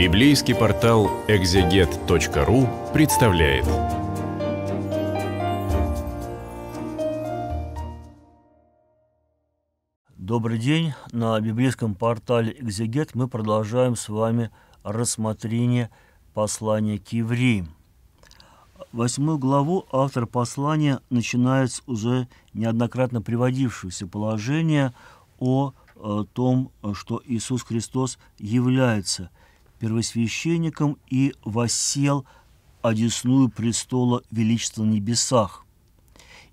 Библейский портал экзегет.ру представляет. Добрый день! На библейском портале Экзегет мы продолжаем с вами рассмотрение послания к евреям. Восьмую главу автор послания начинает с уже неоднократно приводившегося положения о э, том, э, что Иисус Христос является – первосвященником и восел одесную престола Величества на небесах.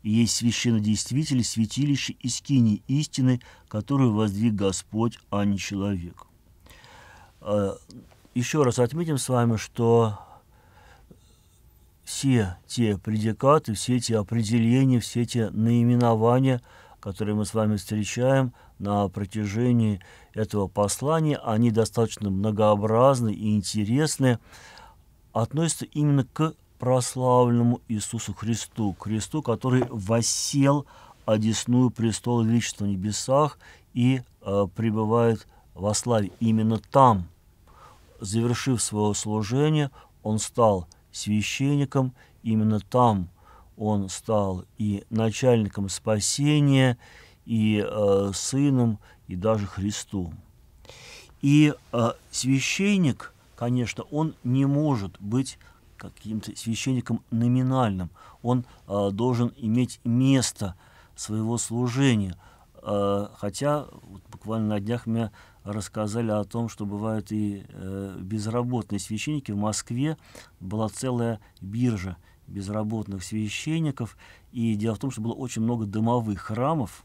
И есть священнодействитель святилища и скини истины, которую воздвиг Господь, а не человек. А, еще раз отметим с вами, что все те предикаты, все эти определения, все эти наименования – которые мы с вами встречаем на протяжении этого послания, они достаточно многообразны и интересны, относятся именно к прославленному Иисусу Христу, Христу, который восел одесную престол величества в небесах и э, пребывает во славе именно там. Завершив свое служение, он стал священником именно там – он стал и начальником спасения, и э, сыном, и даже Христу. И э, священник, конечно, он не может быть каким-то священником номинальным. Он э, должен иметь место своего служения. Э, хотя вот буквально на днях меня рассказали о том, что бывают и э, безработные священники. В Москве была целая биржа безработных священников. И дело в том, что было очень много дымовых храмов,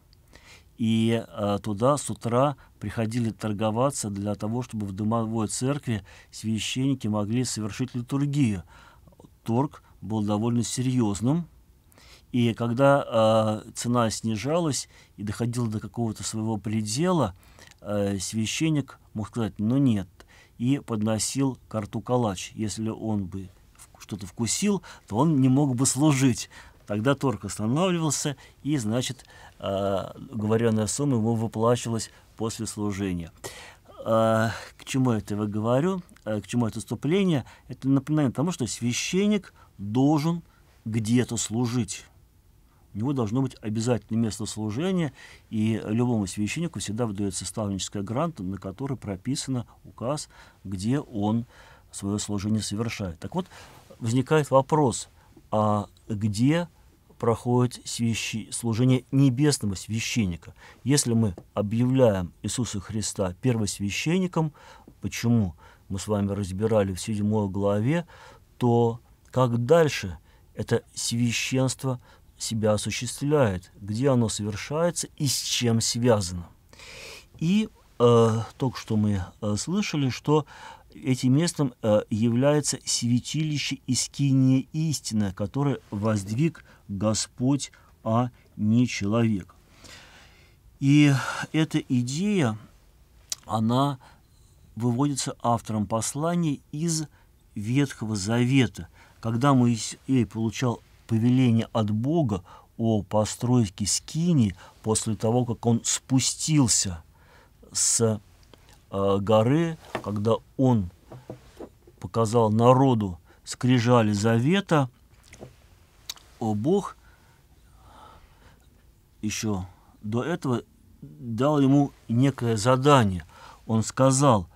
и э, туда с утра приходили торговаться для того, чтобы в дымовой церкви священники могли совершить литургию. Торг был довольно серьезным, и когда э, цена снижалась и доходила до какого-то своего предела, э, священник мог сказать «ну нет», и подносил карту калач, если он бы что-то вкусил, то он не мог бы служить. Тогда торг останавливался, и, значит, э, говоренная сумма ему выплачивалась после служения. Э, к чему я это говорю? Э, к чему это вступление? Это напоминание тому, что священник должен где-то служить. У него должно быть обязательное место служения, и любому священнику всегда выдается ставническая гранта, на которой прописано указ, где он свое служение совершает. Так вот, возникает вопрос, а где проходит свящи... служение небесного священника? Если мы объявляем Иисуса Христа первосвященником, почему мы с вами разбирали в седьмой главе, то как дальше это священство себя осуществляет, где оно совершается и с чем связано. И э, только что мы э, слышали, что этим местом э, является святилище Искиния истины, которое воздвиг Господь, а не человек. И эта идея, она выводится автором послания из Ветхого Завета, когда Моисей получал повеление от Бога о постройке скини после того, как он спустился с Э, горы, когда он показал народу скрижали завета, о Бог еще до этого дал ему некое задание. Он сказал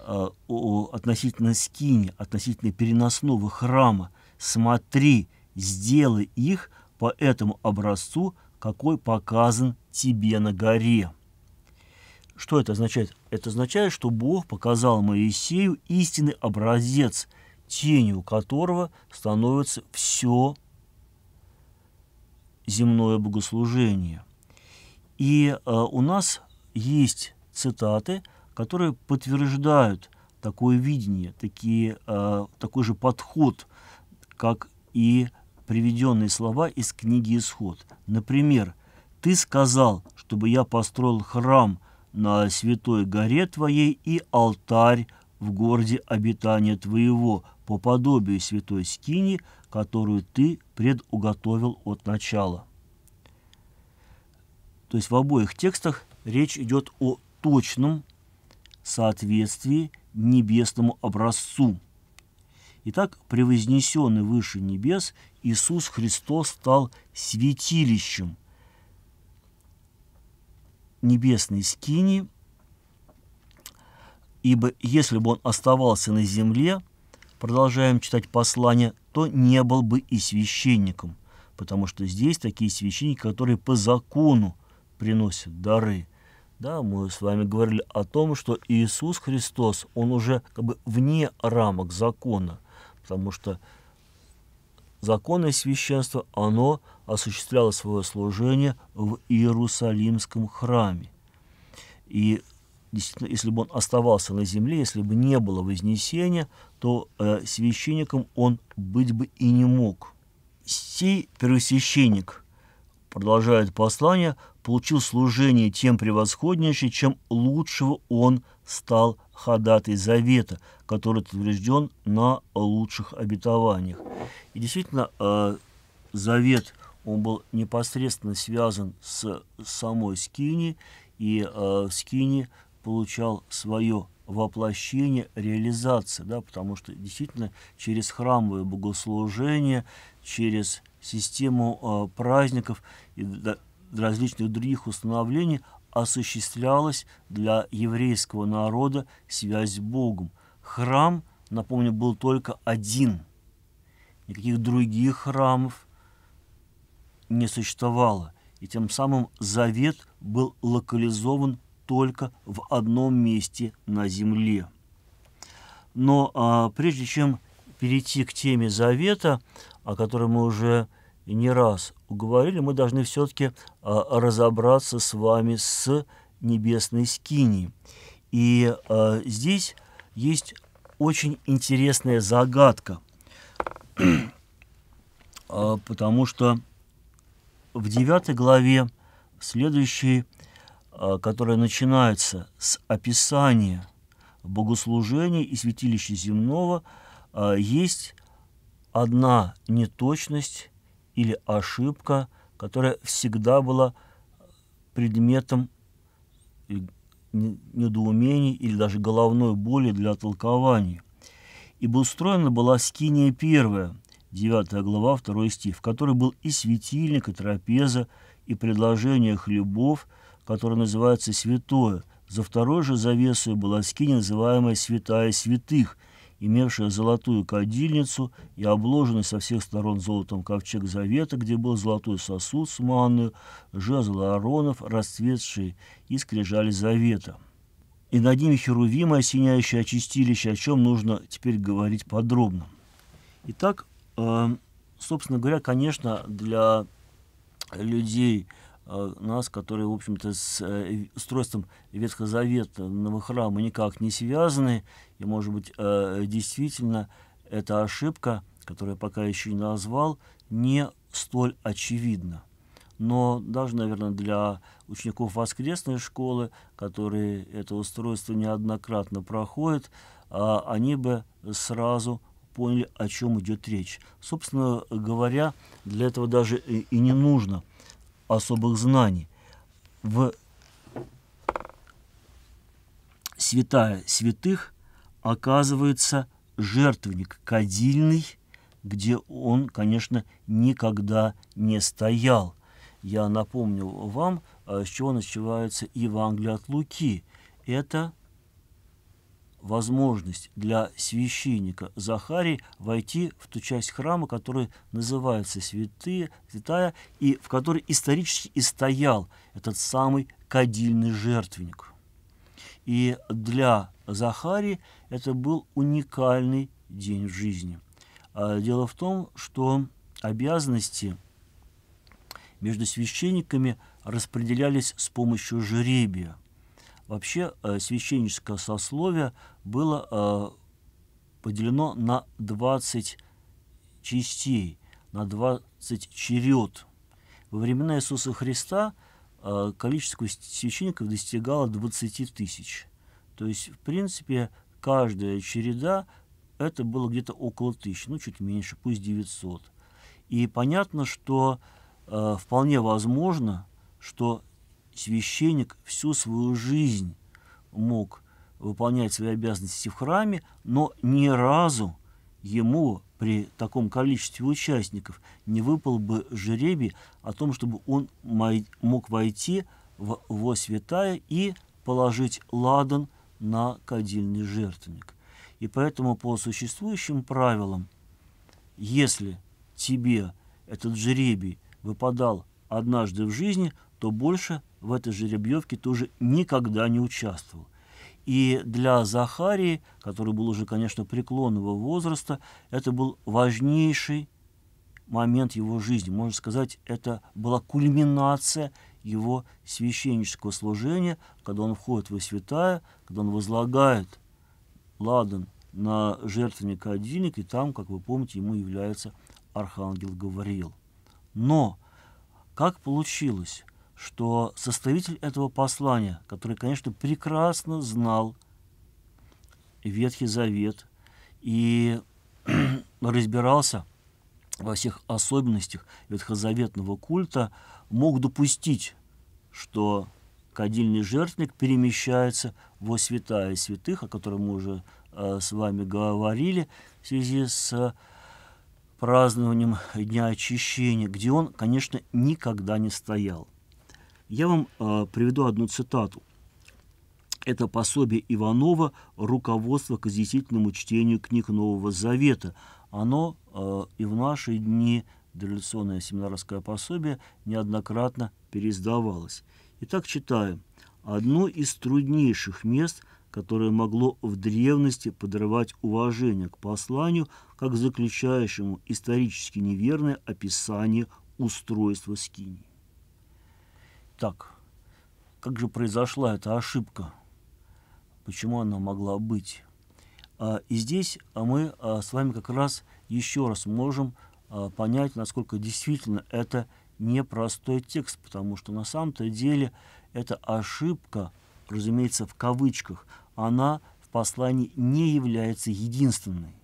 э, о, относительно скини, относительно переносного храма, смотри, сделай их по этому образцу, какой показан тебе на горе. Что это означает? Это означает, что Бог показал Моисею истинный образец, тенью которого становится все земное богослужение. И э, у нас есть цитаты, которые подтверждают такое видение, такие, э, такой же подход, как и приведенные слова из книги «Исход». Например, «Ты сказал, чтобы я построил храм на святой горе Твоей и алтарь в городе обитания Твоего, по подобию святой скини, которую Ты предуготовил от начала». То есть в обоих текстах речь идет о точном соответствии небесному образцу. Итак, превознесенный выше небес, Иисус Христос стал святилищем – небесной скини, ибо если бы он оставался на земле, продолжаем читать послание, то не был бы и священником, потому что здесь такие священники, которые по закону приносят дары. Да, мы с вами говорили о том, что Иисус Христос, он уже как бы вне рамок закона, потому что законное священство, оно осуществляло свое служение в Иерусалимском храме. И действительно, если бы он оставался на земле, если бы не было вознесения, то э, священником он быть бы и не мог. Сей первосвященник – продолжает послание, получил служение тем превосходнейшее, чем лучшего он стал ходатай завета, который утвержден на лучших обетованиях. И действительно, э, завет, он был непосредственно связан с самой Скини, и э, Скини получал свое воплощение, реализация, да, потому что действительно через храмовое богослужение, через систему а, праздников и различных других установлений осуществлялась для еврейского народа связь с Богом. Храм, напомню, был только один. Никаких других храмов не существовало. И тем самым завет был локализован только в одном месте на земле. Но а, прежде чем перейти к теме завета, о которой мы уже не раз говорили, мы должны все-таки а, разобраться с вами с небесной скини. И а, здесь есть очень интересная загадка, а, потому что в 9 главе, следующей, а, которая начинается с описания богослужения и святилища земного – а, есть одна неточность или ошибка, которая всегда была предметом э, недоумений или даже головной боли для толкования. Ибо устроена была скиния первая, 9 глава, 2 стих, в которой был и светильник, и трапеза, и предложение хлебов, которое называется «святое». За второй же завесой была скиния, называемая «святая святых», имевшая золотую кадильницу и обложенный со всех сторон золотом ковчег завета, где был золотой сосуд с манную, жезл ааронов, расцветшие и скрижали завета. И над ними херувимы, осеняющие очистилище, о чем нужно теперь говорить подробно. Итак, э, собственно говоря, конечно, для людей, Э, нас, которые, в общем-то, с э, устройством Ветхого Ветхозаветного храма никак не связаны. И, может быть, э, действительно, эта ошибка, которую я пока еще не назвал, не столь очевидна. Но даже, наверное, для учеников воскресной школы, которые это устройство неоднократно проходят, они бы сразу поняли, о чем идет речь. Собственно говоря, для этого даже и не нужно – особых знаний. В святая святых оказывается жертвенник кадильный, где он, конечно, никогда не стоял. Я напомню вам, э, с чего начинается Евангелие от Луки. Это возможность для священника Захарии войти в ту часть храма, которая называется святые, святая, и в которой исторически и стоял этот самый кадильный жертвенник. И для Захарии это был уникальный день в жизни. А, дело в том, что обязанности между священниками распределялись с помощью жеребия – Вообще э, священническое сословие было э, поделено на 20 частей, на 20 черед. Во времена Иисуса Христа э, количество священников достигало 20 тысяч. То есть, в принципе, каждая череда это было где-то около тысячи, ну, чуть меньше, пусть 900. И понятно, что э, вполне возможно, что священник всю свою жизнь мог выполнять свои обязанности в храме, но ни разу ему при таком количестве участников не выпал бы жребий о том, чтобы он мог войти в во святая и положить ладан на кадильный жертвенник. И поэтому по существующим правилам, если тебе этот жребий выпадал однажды в жизни, то больше в этой жеребьевке тоже никогда не участвовал. И для Захарии, который был уже, конечно, преклонного возраста, это был важнейший момент его жизни. Можно сказать, это была кульминация его священнического служения, когда он входит во святая, когда он возлагает ладан на жертвенник одинник, и там, как вы помните, ему является архангел Гавриил. Но как получилось, что составитель этого послания, который, конечно, прекрасно знал Ветхий Завет и разбирался во всех особенностях ветхозаветного культа, мог допустить, что кадильный жертвенник перемещается во святая святых, о котором мы уже э, с вами говорили в связи с празднованием Дня Очищения, где он, конечно, никогда не стоял. Я вам э, приведу одну цитату. Это пособие Иванова «Руководство к изъятительному чтению книг Нового Завета». Оно э, и в наши дни, дореволюционное семинарское пособие, неоднократно переиздавалось. Итак, читаю. «Одно из труднейших мест, которое могло в древности подрывать уважение к посланию, как заключающему исторически неверное описание устройства скинии» так? Как же произошла эта ошибка? Почему она могла быть? А, и здесь а, мы а, с вами как раз еще раз можем понять, насколько действительно это непростой текст, потому что на самом-то деле эта ошибка, разумеется, в кавычках, она в послании не является единственной.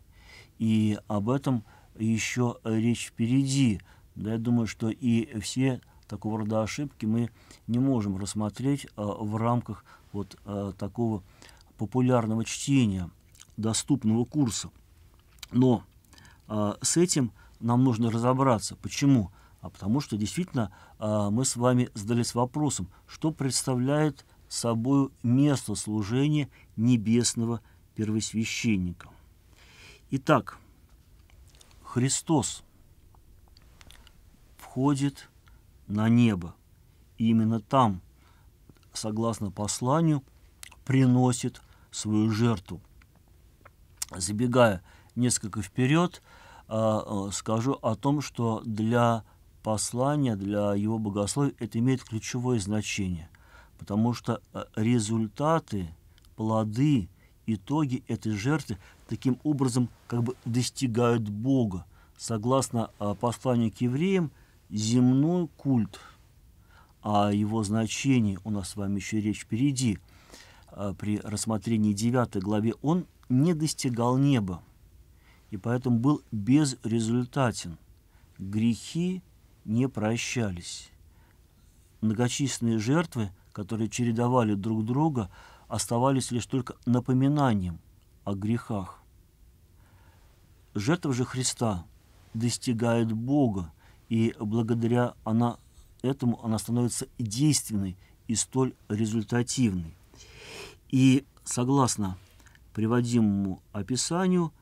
И об этом еще речь впереди. Да, я думаю, что и все такого рода ошибки мы не можем рассмотреть а, в рамках вот а, такого популярного чтения, доступного курса. Но а, с этим нам нужно разобраться. Почему? А потому что действительно мы с вами задались вопросом, что представляет собой место служения небесного первосвященника. Итак, Христос входит на небо. И именно там, согласно посланию, приносит свою жертву. Забегая несколько вперед, а, а, скажу о том, что для послания, для его богословия это имеет ключевое значение, потому что э, результаты, плоды, итоги этой жертвы таким образом как бы достигают Бога. Согласно а, посланию к евреям, земной культ, о а его значении у нас с вами еще речь впереди, а, при рассмотрении 9 главе, он не достигал неба и поэтому был безрезультатен. Грехи не прощались. Многочисленные жертвы, которые чередовали друг друга, оставались лишь только напоминанием о грехах. Жертва же Христа достигает Бога, и благодаря она, этому она становится действенной, и столь результативной. И согласно приводимому описанию,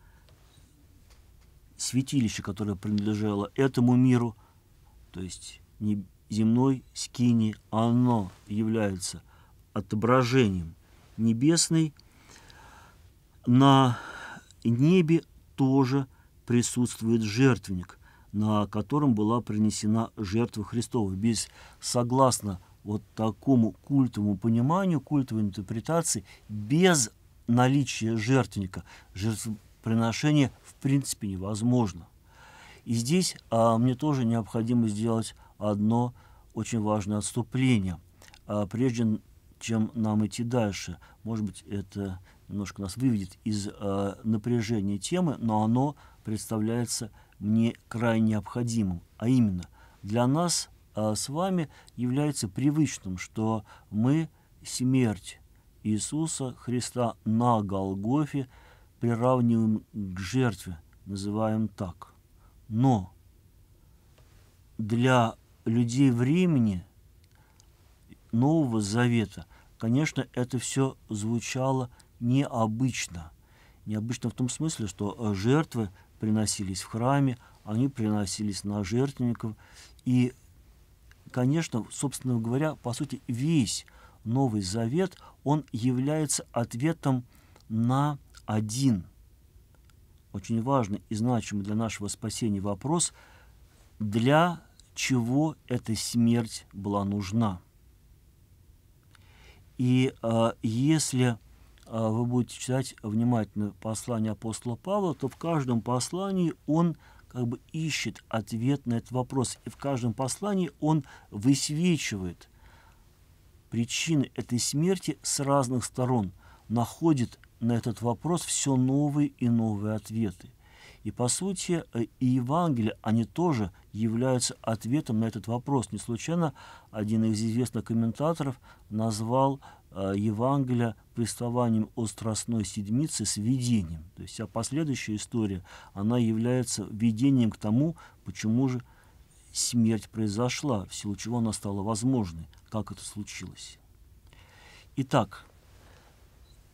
святилище, которое принадлежало этому миру, то есть не земной скини, оно является отображением небесной. На небе тоже присутствует жертвенник, на котором была принесена жертва Христова. Без, согласно вот такому культовому пониманию, культовой интерпретации, без наличия жертвенника жертвоприношение в принципе невозможно. И здесь а, мне тоже необходимо сделать одно очень важное отступление, а, прежде чем нам идти дальше. Может быть, это немножко нас выведет из а, напряжения темы, но оно представляется мне крайне необходимым. А именно, для нас а, с вами является привычным, что мы смерть Иисуса Христа на Голгофе приравниваем к жертве, называем так. Но для людей времени Нового Завета, конечно, это все звучало необычно. Необычно в том смысле, что жертвы приносились в храме, они приносились на жертвенников. И, конечно, собственно говоря, по сути, весь Новый Завет, он является ответом на один очень важный и значимый для нашего спасения вопрос, для чего эта смерть была нужна. И э, если Э, вы будете читать внимательно послание апостола Павла, то в каждом послании он как бы ищет ответ на этот вопрос. И в каждом послании он высвечивает причины этой смерти с разных сторон, находит на этот вопрос все новые и новые ответы. И, по сути, э, и Евангелие, они тоже являются ответом на этот вопрос. Не случайно один из известных комментаторов назвал э, Евангелие повествованием о Страстной Седмице с видением. То есть вся последующая история, она является видением к тому, почему же смерть произошла, в силу чего она стала возможной, как это случилось. Итак,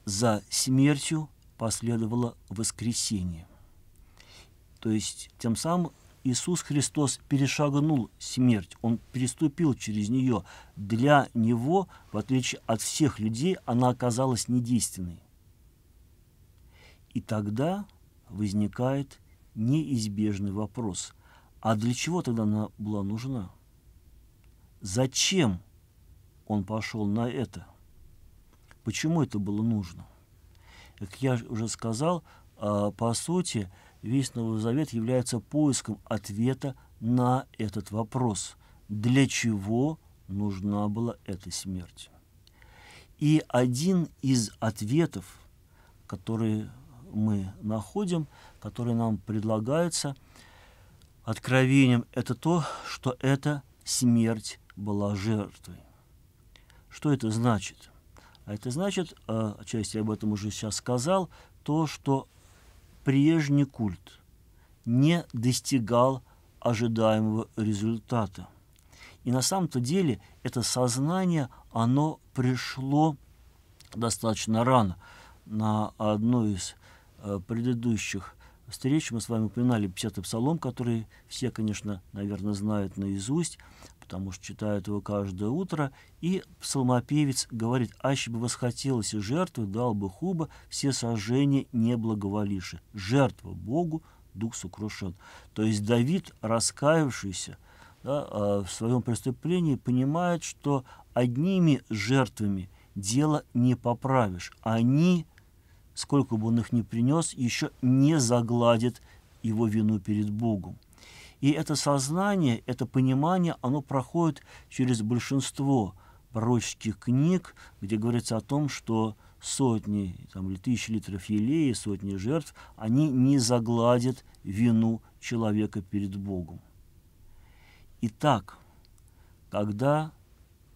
за смертью последовало воскресение. То есть тем самым Иисус Христос перешагнул смерть, Он переступил через нее. Для Него, в отличие от всех людей, она оказалась недейственной. И тогда возникает неизбежный вопрос. А для чего тогда она была нужна? Зачем он пошел на это? Почему это было нужно? Как я уже сказал, а, по сути, весь Новый Завет является поиском ответа на этот вопрос. Для чего нужна была эта смерть? И один из ответов, который мы находим, который нам предлагается откровением, это то, что эта смерть была жертвой. Что это значит? А это значит, э, отчасти я об этом уже сейчас сказал, то, что прежний культ не достигал ожидаемого результата. И на самом-то деле это сознание, оно пришло достаточно рано. На одну из э, предыдущих встречи мы с вами упоминали 50-й псалом, который все, конечно, наверное, знают наизусть, потому что читают его каждое утро. И псалмопевец говорит, «Аще бы восхотелось и жертвы, дал бы хуба, все сожжения не благоволиши. Жертва Богу, дух сокрушен». То есть Давид, раскаявшийся да, а, в своем преступлении, понимает, что одними жертвами дело не поправишь. Они – сколько бы он их ни принес, еще не загладит его вину перед Богом. И это сознание, это понимание, оно проходит через большинство пророческих книг, где говорится о том, что сотни там, или тысячи литров елея, сотни жертв, они не загладят вину человека перед Богом. Итак, когда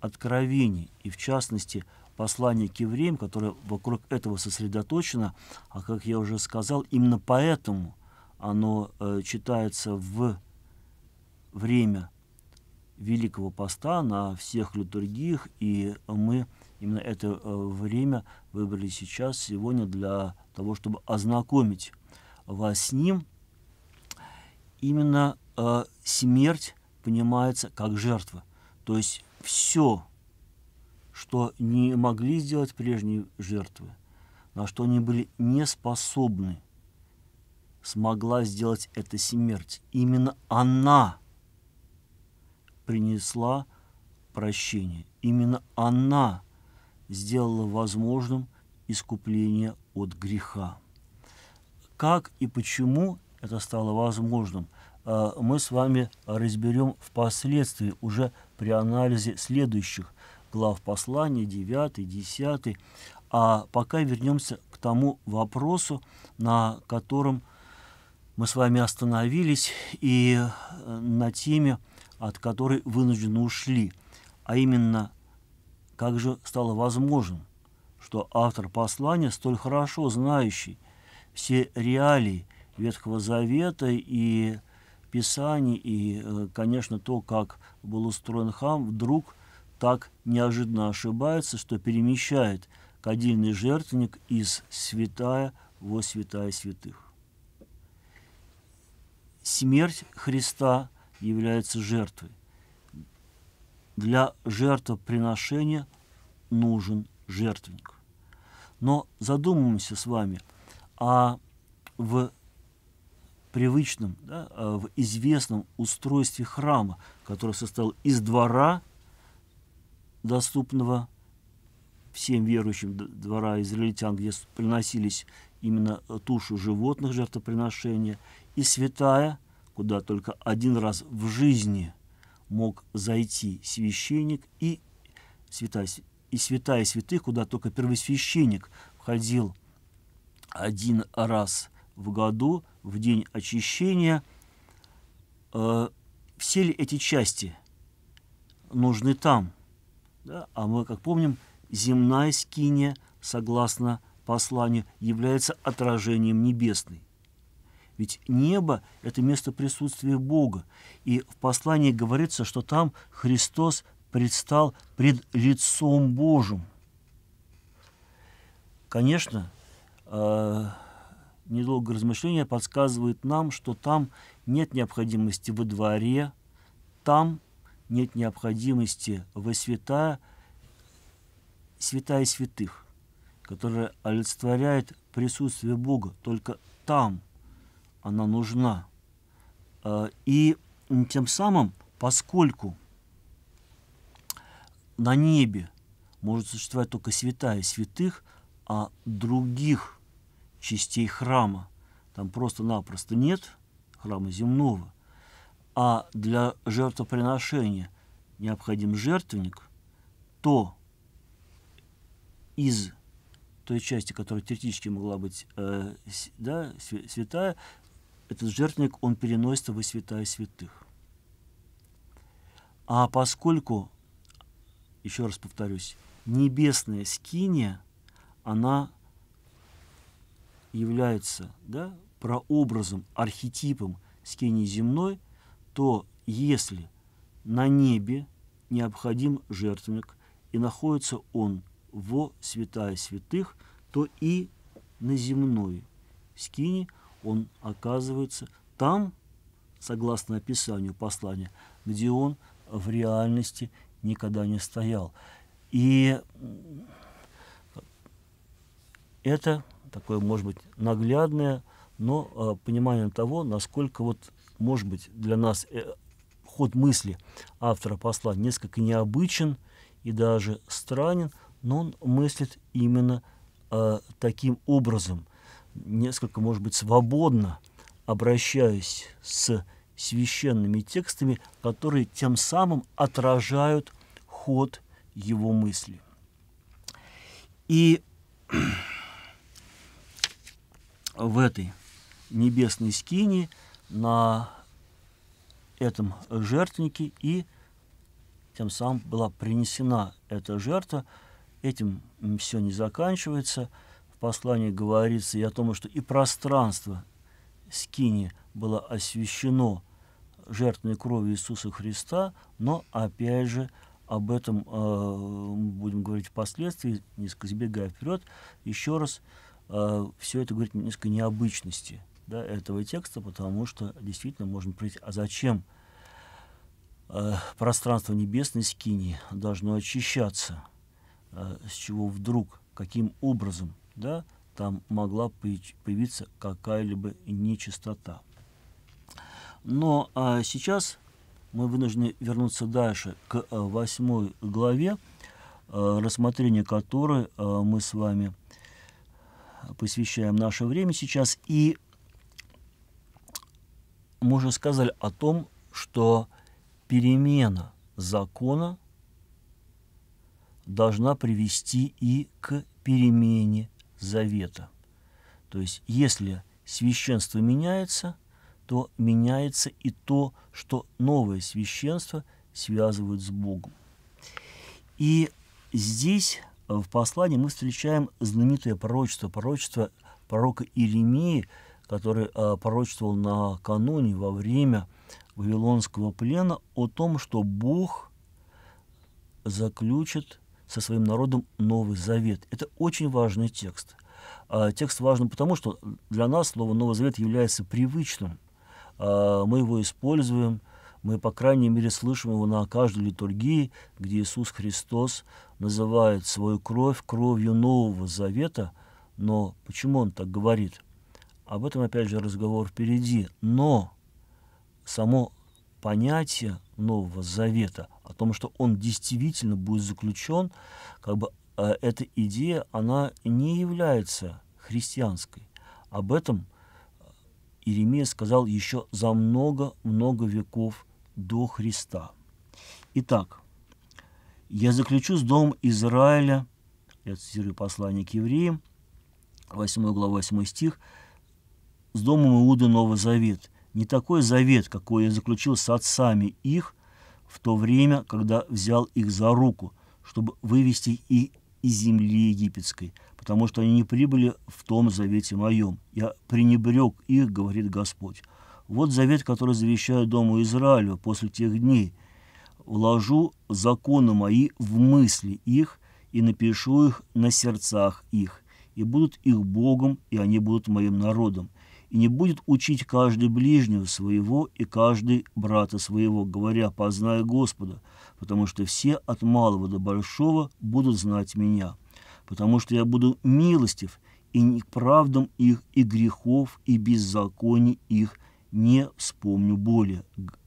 откровение, и в частности – послание к евреям, которое вокруг этого сосредоточено, а, как я уже сказал, именно поэтому оно э, читается в время Великого Поста на всех литургиях, и мы именно это э, время выбрали сейчас, сегодня, для того, чтобы ознакомить вас с ним. Именно э, смерть понимается как жертва, то есть все – что не могли сделать прежние жертвы, на что они были не способны, смогла сделать эта смерть. Именно она принесла прощение. Именно она сделала возможным искупление от греха. Как и почему это стало возможным, э, мы с вами разберем впоследствии уже при анализе следующих глав послания, 9, 10. А пока вернемся к тому вопросу, на котором мы с вами остановились и э, на теме, от которой вынуждены ушли, а именно, как же стало возможным, что автор послания, столь хорошо знающий все реалии Ветхого Завета и Писаний, и, э, конечно, то, как был устроен храм, вдруг так неожиданно ошибается, что перемещает кадильный жертвенник из святая во святая святых. Смерть Христа является жертвой. Для жертвоприношения нужен жертвенник. Но задумаемся с вами, а в привычном, да, э, в известном устройстве храма, который состоял из двора доступного всем верующим двора израильтян, где приносились именно туши животных жертвоприношения, и святая, куда только один раз в жизни мог зайти священник, и святая, и святая святых, куда только первосвященник входил один раз в году, в день очищения. Э, все ли эти части нужны там – да? А мы, как помним, земная скиния, согласно посланию, является отражением небесной. Ведь небо – это место присутствия Бога. И в послании говорится, что там Христос предстал пред лицом Божьим. Конечно, э, недолгое размышление подсказывает нам, что там нет необходимости во дворе, там нет необходимости во свята, святая святых, которая олицетворяет присутствие Бога. Только там она нужна. А, и тем самым, поскольку на небе может существовать только святая святых, а других частей храма там просто-напросто нет, храма земного, а для жертвоприношения необходим жертвенник, то из той части, которая теоретически могла быть э, да, святая, этот жертвенник, он переносится во святая святых. А поскольку, еще раз повторюсь, небесная скиния, она является да, прообразом, архетипом скинии земной – что если на небе необходим жертвенник и находится он во святая святых, то и на земной скине он оказывается там, согласно описанию послания, где он в реальности никогда не стоял. И это такое, может быть, наглядное, но а, понимание того, насколько вот может быть, для нас э, ход мысли автора посла несколько необычен и даже странен, но он мыслит именно э, таким образом, несколько, может быть, свободно обращаясь с священными текстами, которые тем самым отражают ход его мысли. И в этой небесной скинии – на этом жертвеннике, и тем самым была принесена эта жертва. Этим все не заканчивается. В послании говорится и о том, что и пространство скини было освящено жертвенной кровью Иисуса Христа, но, опять же, об этом э, будем говорить впоследствии, несколько сбегая вперед, еще раз, э, все это говорит несколько необычности – да, этого текста, потому что действительно можно прийти, а зачем э, пространство небесной скини должно очищаться, э, с чего вдруг, каким образом, да, там могла появиться какая-либо нечистота. Но а сейчас мы вынуждены вернуться дальше, к э, восьмой главе, э, рассмотрение которой э, мы с вами посвящаем наше время сейчас. И мы уже сказали о том, что перемена закона должна привести и к перемене завета. То есть, если священство меняется, то меняется и то, что новое священство связывает с Богом. И здесь э, в послании мы встречаем знаменитое пророчество, пророчество пророка Иеремии – который э, пророчествовал накануне, во время Вавилонского плена, о том, что Бог заключит со своим народом Новый Завет. Это очень важный текст. Э, текст важен потому, что для нас слово Новый Завет является привычным. Э, мы его используем, мы, по крайней мере, слышим его на каждой литургии, где Иисус Христос называет свою кровь кровью Нового Завета. Но почему он так говорит – об этом, опять же, разговор впереди. Но само понятие Нового Завета о том, что он действительно будет заключен, как бы э, эта идея, она не является христианской. Об этом э, Иеремия сказал еще за много-много веков до Христа. Итак, «Я заключу с домом Израиля» я цитирую послание к евреям, 8 глава, 8 стих, с домом иуды Новый Завет. Не такой завет, какой я заключил с отцами их в то время, когда взял их за руку, чтобы вывести их из земли египетской, потому что они не прибыли в том завете моем. Я пренебрег их, говорит Господь. Вот завет, который завещаю Дому Израилю после тех дней. Вложу законы мои в мысли их и напишу их на сердцах их, и будут их Богом, и они будут моим народом и не будет учить каждый ближнего своего и каждый брата своего, говоря, познай Господа, потому что все от малого до большого будут знать меня, потому что я буду милостив и не к правдам их и грехов и беззаконий их не вспомню более.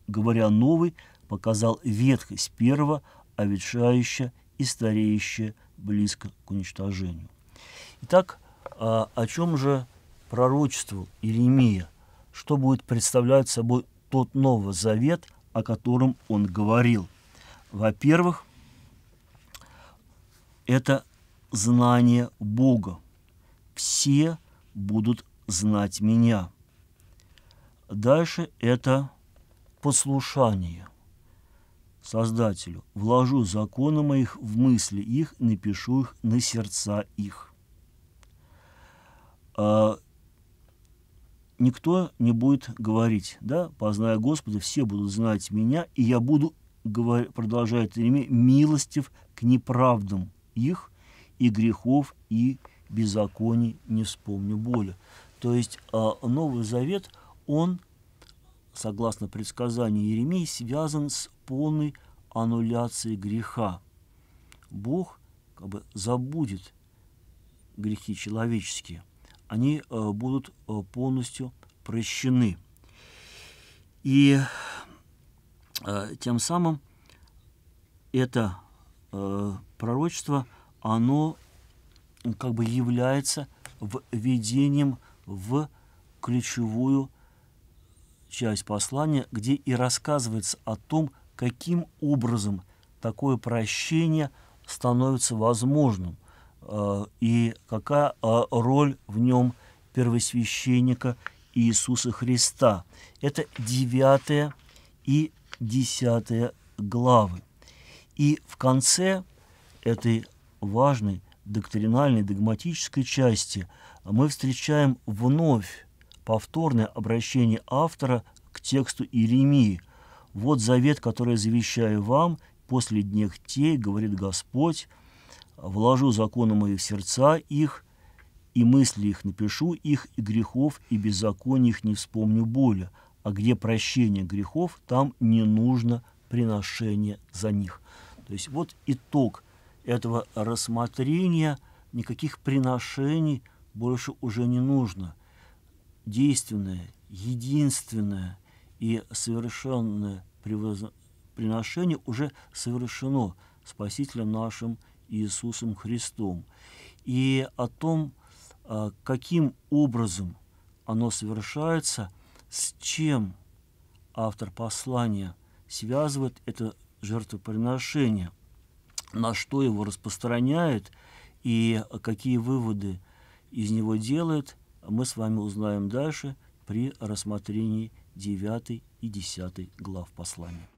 Говоря новый, показал ветхость первого, а ветшающая и стареющая близко к уничтожению. Итак, а, о чем же Пророчеству Иеремия, что будет представлять собой тот Новый Завет, о котором он говорил. Во-первых, это знание Бога. Все будут знать меня. Дальше это послушание Создателю. Вложу законы моих в мысли их, напишу их на сердца их. А, никто не будет говорить, да, позная Господа, все будут знать меня, и я буду, говор, продолжает Иеремия, милостив к неправдам их, и грехов, и беззаконий не вспомню боли. То есть а, Новый Завет, он, согласно предсказанию Еремии, связан с полной аннуляцией греха. Бог как бы забудет грехи человеческие – они э, будут э, полностью прощены. И э, тем самым это пророчество, оно как бы является введением в ключевую часть послания, где и рассказывается о том, каким образом такое прощение становится возможным. Э, и какая э, роль в нем первосвященника Иисуса Христа. Это 9 и 10 главы. И в конце этой важной доктринальной, догматической части мы встречаем вновь повторное обращение автора к тексту Иеремии. «Вот завет, который завещаю вам, после дней те, говорит Господь, вложу законы мои в сердца их, и мысли их напишу, их и грехов, и беззаконий их не вспомню более а где прощение грехов, там не нужно приношение за них. То есть вот итог этого рассмотрения, никаких приношений больше уже не нужно. Действенное, единственное и совершенное приношение уже совершено Спасителем нашим – Иисусом Христом и о том, а, каким образом оно совершается, с чем автор послания связывает это жертвоприношение, на что его распространяет и какие выводы из него делает, мы с вами узнаем дальше при рассмотрении 9 и 10 глав послания.